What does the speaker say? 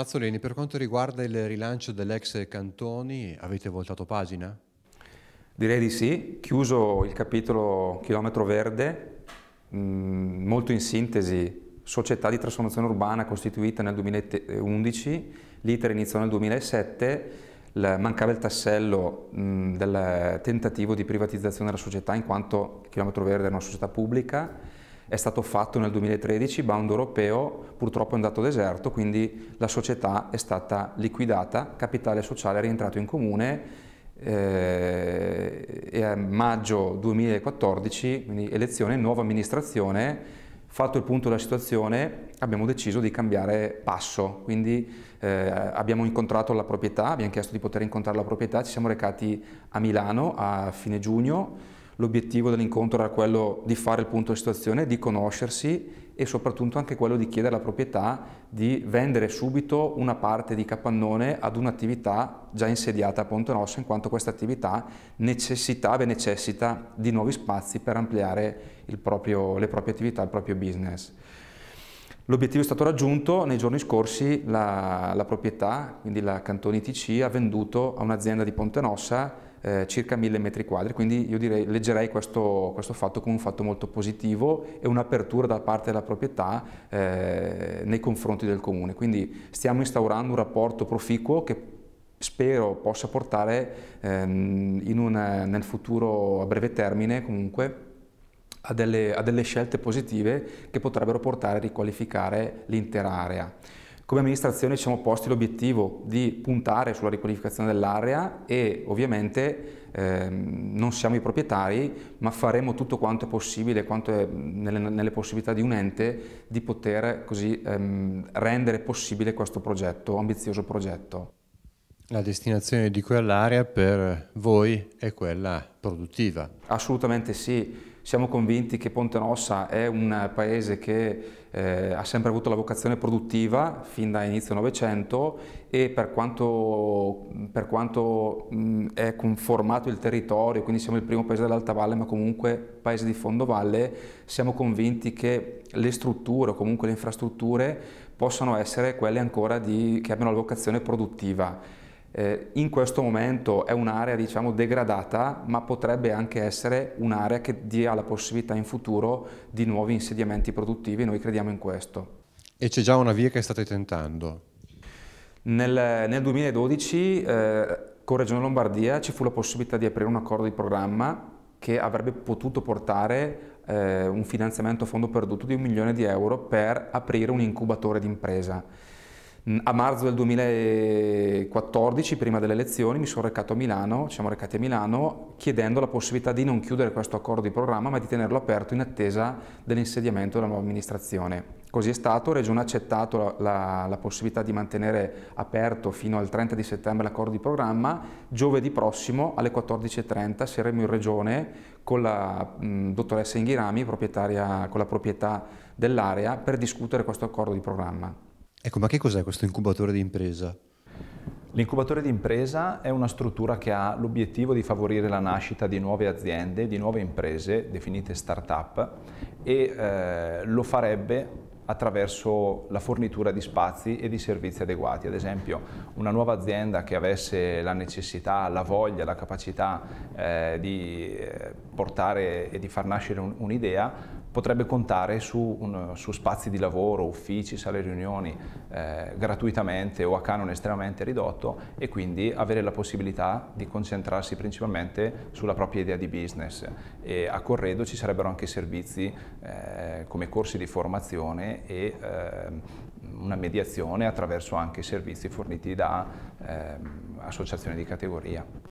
Mazzolini, per quanto riguarda il rilancio dell'ex Cantoni, avete voltato pagina? Direi di sì, chiuso il capitolo chilometro verde, mm, molto in sintesi, società di trasformazione urbana costituita nel 2011, l'iter iniziò nel 2007, mancava il tassello mm, del tentativo di privatizzazione della società in quanto chilometro verde era una società pubblica, è stato fatto nel 2013, Bound Europeo purtroppo è andato deserto, quindi la società è stata liquidata, capitale sociale è rientrato in comune eh, e a maggio 2014, quindi elezione, nuova amministrazione, fatto il punto della situazione abbiamo deciso di cambiare passo, quindi eh, abbiamo incontrato la proprietà, abbiamo chiesto di poter incontrare la proprietà, ci siamo recati a Milano a fine giugno, l'obiettivo dell'incontro era quello di fare il punto di situazione, di conoscersi e soprattutto anche quello di chiedere alla proprietà di vendere subito una parte di capannone ad un'attività già insediata a Ponte Rosso in quanto questa attività necessitava e necessita di nuovi spazi per ampliare proprio, le proprie attività, il proprio business. L'obiettivo è stato raggiunto, nei giorni scorsi la, la proprietà, quindi la Cantoni TC, ha venduto a un'azienda di Ponte Nossa eh, circa 1000 metri quadri, quindi io direi, leggerei questo, questo, fatto come un fatto molto positivo e un'apertura da parte della proprietà eh, nei confronti del comune. Quindi stiamo instaurando un rapporto proficuo che spero possa portare ehm, una, nel futuro a breve termine comunque a delle, a delle scelte positive che potrebbero portare a riqualificare l'intera area. Come amministrazione ci siamo posti l'obiettivo di puntare sulla riqualificazione dell'area e ovviamente ehm, non siamo i proprietari ma faremo tutto quanto è possibile, quanto è nelle, nelle possibilità di un ente di poter così ehm, rendere possibile questo progetto, ambizioso progetto. La destinazione di quell'area per voi è quella produttiva? Assolutamente sì siamo convinti che Ponte Nossa è un paese che eh, ha sempre avuto la vocazione produttiva fin da inizio Novecento e per quanto, per quanto mh, mm, è conformato il territorio, quindi siamo il primo paese dell'Alta Valle ma comunque paese di fondovalle, siamo convinti che le strutture o comunque le infrastrutture possano essere quelle ancora di, che abbiano la vocazione produttiva eh, in questo momento è un'area diciamo, degradata ma potrebbe anche essere un'area che dia la possibilità in futuro di nuovi insediamenti produttivi noi crediamo in questo. E c'è già una via che state tentando? Nel, nel 2012 eh, con Regione Lombardia ci fu la possibilità di aprire un accordo di programma che avrebbe potuto portare eh, un finanziamento a fondo perduto di un milione di euro per aprire un incubatore di impresa. A marzo del 2014, prima delle elezioni, mi sono recato a Milano, ci siamo recati a Milano, chiedendo la possibilità di non chiudere questo accordo di programma, ma di tenerlo aperto in attesa dell'insediamento della nuova amministrazione. Così è stato, Regione ha accettato la, la, possibilità di mantenere aperto fino al 30 di settembre l'accordo di programma. Giovedì prossimo alle 14.30 saremo in Regione con la mh, dottoressa Inghirami, proprietaria, con la proprietà dell'area, per discutere questo accordo di programma. Ecco, ma che cos'è questo incubatore di impresa? L'incubatore di impresa è una struttura che ha l'obiettivo di favorire la nascita di nuove aziende, di nuove imprese definite start-up e eh, lo farebbe attraverso la fornitura di spazi e di servizi adeguati. Ad esempio una nuova azienda che avesse la necessità, la voglia, la capacità eh, di eh, portare e di far nascere un'idea potrebbe contare su, un, su, spazi di lavoro, uffici, sale riunioni eh, gratuitamente o a canone estremamente ridotto e quindi avere la possibilità di concentrarsi principalmente sulla propria idea di business. E a Corredo ci sarebbero anche servizi eh, come corsi di formazione e eh, una mediazione attraverso anche servizi forniti da ehm, associazioni di categoria.